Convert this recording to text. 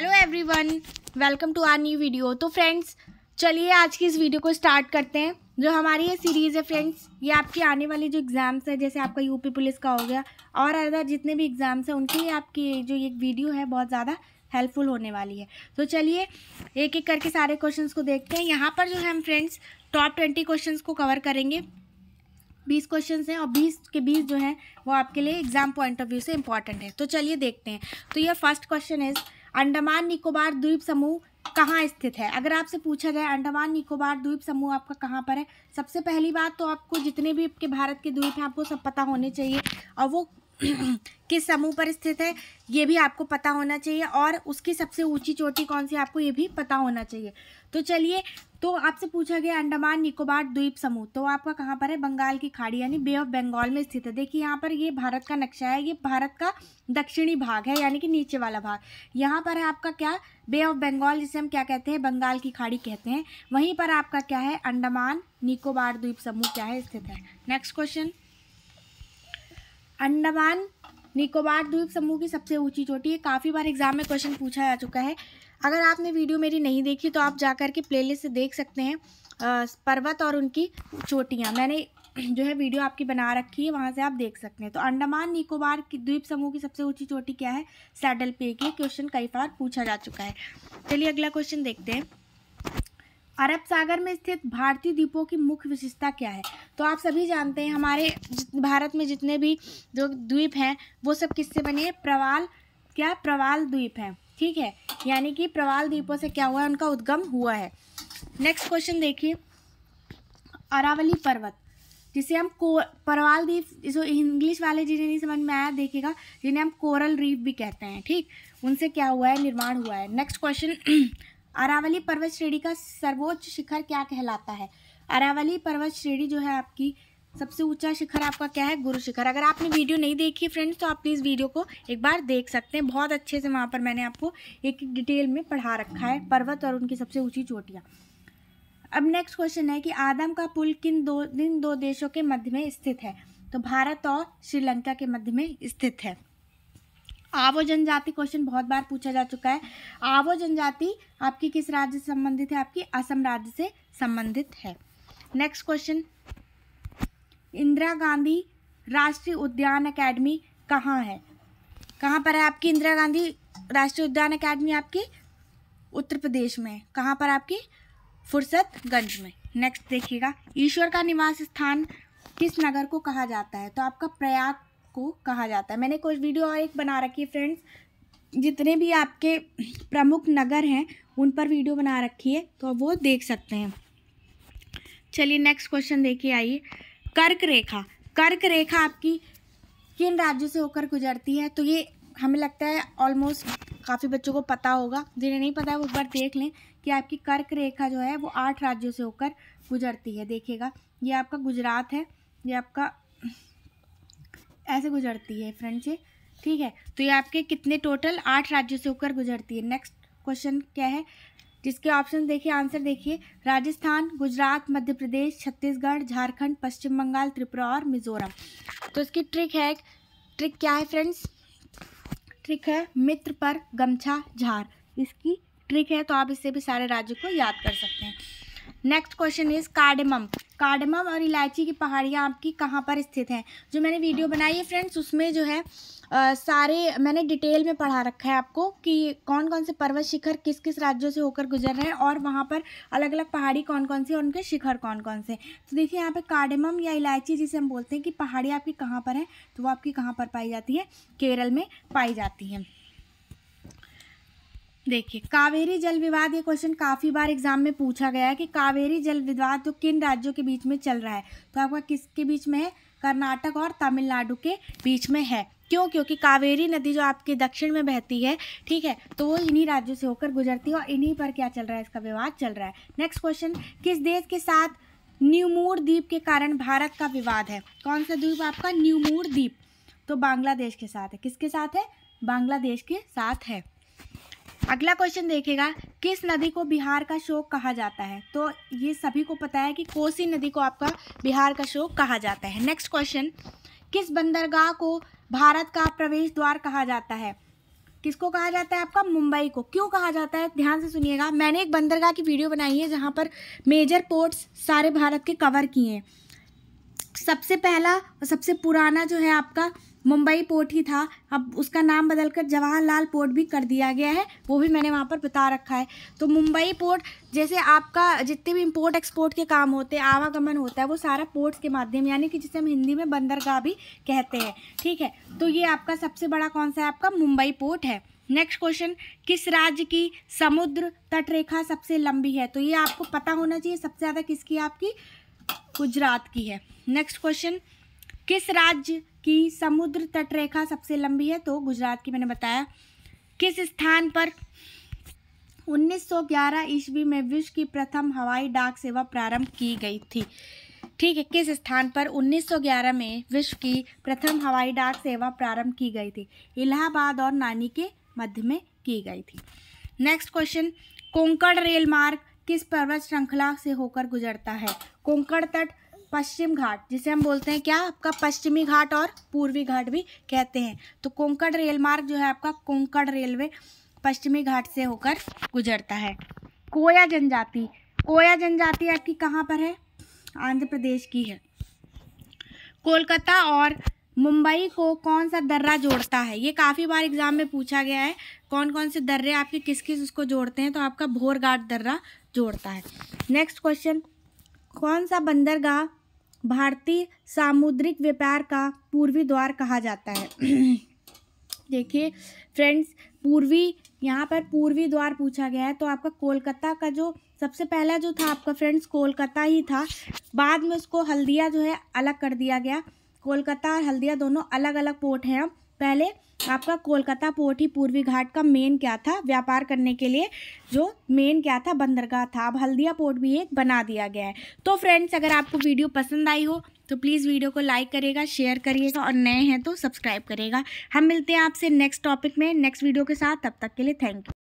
hello everyone welcome to our new video तो friends चलिए आज की इस वीडियो को स्टार्ट करते हैं जो हमारी ये सीरीज़ है फ्रेंड्स ये आपकी आने वाली जो एग्ज़ाम्स है जैसे आपका यूपी पुलिस का हो गया और अदर जितने भी एग्ज़ाम्स हैं उनके लिए आपकी जो ये वीडियो है बहुत ज़्यादा हेल्पफुल होने वाली है तो चलिए एक एक करके सारे क्वेश्चन को देखते हैं यहाँ पर जो है हम फ्रेंड्स टॉप ट्वेंटी क्वेश्चन को कवर करेंगे बीस क्वेश्चन हैं और बीस के बीस जो हैं वो आपके लिए एग्ज़ाम पॉइंट ऑफ व्यू से इंपॉर्टेंट है तो चलिए देखते हैं तो यह first question is Andaman Nicobar द्वीप समूह कहाँ स्थित है अगर आपसे पूछा जाए अंडमान निकोबार द्वीप समूह आपका कहाँ पर है सबसे पहली बात तो आपको जितने भी आपके भारत के द्वीप हैं आपको सब पता होने चाहिए और वो किस समूह पर स्थित है ये भी आपको पता होना चाहिए और उसकी सबसे ऊंची चोटी कौन सी आपको ये भी पता होना चाहिए तो चलिए तो आपसे पूछा गया अंडमान निकोबार द्वीप समूह तो आपका कहाँ पर है बंगाल की खाड़ी यानी बे ऑफ बंगाल में स्थित है देखिए यहाँ पर ये भारत का नक्शा है ये भारत का दक्षिणी भाग है यानी कि नीचे वाला भाग यहाँ पर है आपका क्या बे ऑफ बंगाल जिसे हम क्या कहते हैं बंगाल की खाड़ी कहते हैं वहीं पर आपका क्या है अंडमान निकोबार द्वीप समूह क्या है स्थित है नेक्स्ट क्वेश्चन अंडमान निकोबार द्वीप समूह की सबसे ऊंची चोटी है काफ़ी बार एग्जाम में क्वेश्चन पूछा जा चुका है अगर आपने वीडियो मेरी नहीं देखी तो आप जा कर के प्लेलिस्ट से देख सकते हैं पर्वत और उनकी चोटियाँ मैंने जो है वीडियो आपकी बना रखी है वहाँ से आप देख सकते हैं तो अंडमान निकोबार की द्वीप समूह की सबसे ऊंची चोटी क्या है सैडल पे की क्वेश्चन कई बार पूछा जा चुका है चलिए अगला क्वेश्चन देखते हैं अरब सागर में स्थित भारतीय द्वीपों की मुख्य विशेषता क्या है तो आप सभी जानते हैं हमारे भारत में जितने भी जो द्वीप हैं वो सब किससे बने हैं प्रवाल क्या प्रवाल द्वीप हैं ठीक है यानी कि प्रवाल द्वीपों से क्या हुआ है उनका उद्गम हुआ है नेक्स्ट क्वेश्चन देखिए अरावली पर्वत जिसे हम को परवाल द्वीप जो इंग्लिश वाले जिन्हें नहीं समझ में आया देखिएगा जिन्हें हम कोरल रीफ भी कहते हैं ठीक उनसे क्या हुआ है निर्माण हुआ है नेक्स्ट क्वेश्चन अरावली पर्वत श्रेणी का सर्वोच्च शिखर क्या कहलाता है अरावली पर्वत श्रेणी जो है आपकी सबसे ऊंचा शिखर आपका क्या है गुरु शिखर अगर आपने वीडियो नहीं देखी फ्रेंड्स तो आप प्लीज़ वीडियो को एक बार देख सकते हैं बहुत अच्छे से वहाँ पर मैंने आपको एक एक डिटेल में पढ़ा रखा है पर्वत और उनकी सबसे ऊंची चोटियाँ अब नेक्स्ट क्वेश्चन है कि आदम का पुल किन दो दिन दो देशों के मध्य में स्थित है तो भारत और श्रीलंका के मध्य में स्थित है आवो जनजाति क्वेश्चन बहुत बार पूछा जा चुका है आवो जनजाति आपकी किस राज्य से संबंधित है आपकी असम राज्य से संबंधित है नेक्स्ट क्वेश्चन इंदिरा गांधी राष्ट्रीय उद्यान अकेडमी कहाँ है कहाँ पर है आपकी इंदिरा गांधी राष्ट्रीय उद्यान अकेडमी आपकी उत्तर प्रदेश में कहाँ पर आपकी फुर्सतगंज में नेक्स्ट देखिएगा ईश्वर का निवास स्थान किस नगर को कहा जाता है तो आपका प्रयाग को कहा जाता है मैंने कुछ वीडियो और एक बना रखी है फ्रेंड्स जितने भी आपके प्रमुख नगर हैं उन पर वीडियो बना रखी है तो वो देख सकते हैं चलिए नेक्स्ट क्वेश्चन देखिए आइए कर्क रेखा कर्क रेखा आपकी किन राज्यों से होकर गुजरती है तो ये हमें लगता है ऑलमोस्ट काफ़ी बच्चों को पता होगा जिन्हें नहीं पता है वो एक बार देख लें कि आपकी कर्क रेखा जो है वो आठ राज्यों से होकर गुजरती है देखिएगा ये आपका गुजरात है ये आपका ऐसे गुजरती है फ्रेंड्स ये ठीक है तो ये आपके कितने टोटल आठ राज्यों से होकर गुजरती है नेक्स्ट क्वेश्चन क्या है जिसके ऑप्शन देखिए आंसर देखिए राजस्थान गुजरात मध्य प्रदेश छत्तीसगढ़ झारखंड पश्चिम बंगाल त्रिपुरा और मिजोरम तो इसकी ट्रिक है ट्रिक क्या है फ्रेंड्स ट्रिक है मित्र पर गमछा झार इसकी ट्रिक है तो आप इससे भी सारे राज्यों को याद कर सकते हैं next question is cardamom cardamom और इलायची की पहाड़ियाँ आपकी कहाँ पर स्थित हैं जो मैंने वीडियो बनाई है फ्रेंड्स उसमें जो है आ, सारे मैंने डिटेल में पढ़ा रखा है आपको कि कौन कौन से पर्वत शिखर किस किस राज्यों से होकर गुजर रहे हैं और वहाँ पर अलग अलग पहाड़ी कौन कौन सी और उनके शिखर कौन कौन से तो देखिए यहाँ पर कार्डेमम या इलायची जिसे हम बोलते हैं कि पहाड़ी आपकी कहाँ पर है तो वो आपकी कहाँ पर पाई जाती है केरल में पाई जाती है देखिए कावेरी जल विवाद ये क्वेश्चन काफ़ी बार एग्जाम में पूछा गया है कि कावेरी जल विवाद तो किन राज्यों के बीच में चल रहा है तो आपका किसके बीच में है कर्नाटक और तमिलनाडु के बीच में है क्यों क्योंकि कावेरी नदी जो आपके दक्षिण में बहती है ठीक है तो वो इन्हीं राज्यों से होकर गुजरती है और इन्हीं पर क्या चल रहा है इसका विवाद चल रहा है नेक्स्ट क्वेश्चन किस देश के साथ न्यूमूर द्वीप के कारण भारत का विवाद है कौन सा द्वीप आपका न्यूमूर द्वीप तो बांग्लादेश के साथ है किसके साथ है बांग्लादेश के साथ है अगला क्वेश्चन देखेगा किस नदी को बिहार का शोक कहा जाता है तो ये सभी को पता है कि कोसी नदी को आपका बिहार का शोक कहा जाता है नेक्स्ट क्वेश्चन किस बंदरगाह को भारत का प्रवेश द्वार कहा जाता है किसको कहा जाता है आपका मुंबई को क्यों कहा जाता है ध्यान से सुनिएगा मैंने एक बंदरगाह की वीडियो बनाई है जहाँ पर मेजर पोर्ट्स सारे भारत के कवर किए हैं सबसे पहला और सबसे पुराना जो है आपका मुंबई पोर्ट ही था अब उसका नाम बदलकर जवाहरलाल पोर्ट भी कर दिया गया है वो भी मैंने वहाँ पर बता रखा है तो मुंबई पोर्ट जैसे आपका जितने भी इम्पोर्ट एक्सपोर्ट के काम होते हैं आवागमन होता है वो सारा पोर्ट्स के माध्यम यानी कि जिसे हम हिंदी में बंदरगाह भी कहते हैं ठीक है तो ये आपका सबसे बड़ा कौन सा है आपका मुंबई पोर्ट है नेक्स्ट क्वेश्चन किस राज्य की समुद्र तटरेखा सबसे लंबी है तो ये आपको पता होना चाहिए सबसे ज़्यादा किसकी आपकी गुजरात की है नेक्स्ट क्वेश्चन किस राज्य की समुद्र तट रेखा सबसे लंबी है तो गुजरात की मैंने बताया किस स्थान पर 1911 ईस्वी में विश्व की प्रथम हवाई डाक सेवा प्रारंभ की गई थी ठीक है किस स्थान पर 1911 में विश्व की प्रथम हवाई डाक सेवा प्रारंभ की गई थी इलाहाबाद और नानी के मध्य में की गई थी नेक्स्ट क्वेश्चन कोंकण रेल मार्ग किस पर्वत श्रृंखला से होकर गुजरता है कोंकण तट पश्चिम घाट जिसे हम बोलते हैं क्या आपका पश्चिमी घाट और पूर्वी घाट भी कहते हैं तो कोंकण रेल मार्ग जो है आपका कोंकण रेलवे पश्चिमी घाट से होकर गुजरता है कोया जनजाति कोया जनजाति आपकी कहाँ पर है आंध्र प्रदेश की है कोलकाता और मुंबई को कौन सा दर्रा जोड़ता है ये काफ़ी बार एग्जाम में पूछा गया है कौन कौन से दर्रे आपके किस किस उसको जोड़ते हैं तो आपका भोरघाट दर्रा जोड़ता है नेक्स्ट क्वेश्चन कौन सा बंदरगाह भारतीय सामुद्रिक व्यापार का पूर्वी द्वार कहा जाता है देखिए फ्रेंड्स पूर्वी यहाँ पर पूर्वी द्वार पूछा गया है तो आपका कोलकाता का जो सबसे पहला जो था आपका फ्रेंड्स कोलकाता ही था बाद में उसको हल्दिया जो है अलग कर दिया गया कोलकाता और हल्दिया दोनों अलग अलग पोर्ट हैं पहले आपका कोलकाता पोर्ट ही पूर्वी घाट का मेन क्या था व्यापार करने के लिए जो मेन क्या था बंदरगाह था अब हल्दिया पोर्ट भी एक बना दिया गया है तो फ्रेंड्स अगर आपको वीडियो पसंद आई हो तो प्लीज़ वीडियो को लाइक करिएगा शेयर करिएगा और नए हैं तो सब्सक्राइब करिएगा हम मिलते हैं आपसे नेक्स्ट टॉपिक में नेक्स्ट वीडियो के साथ तब तक के लिए थैंक यू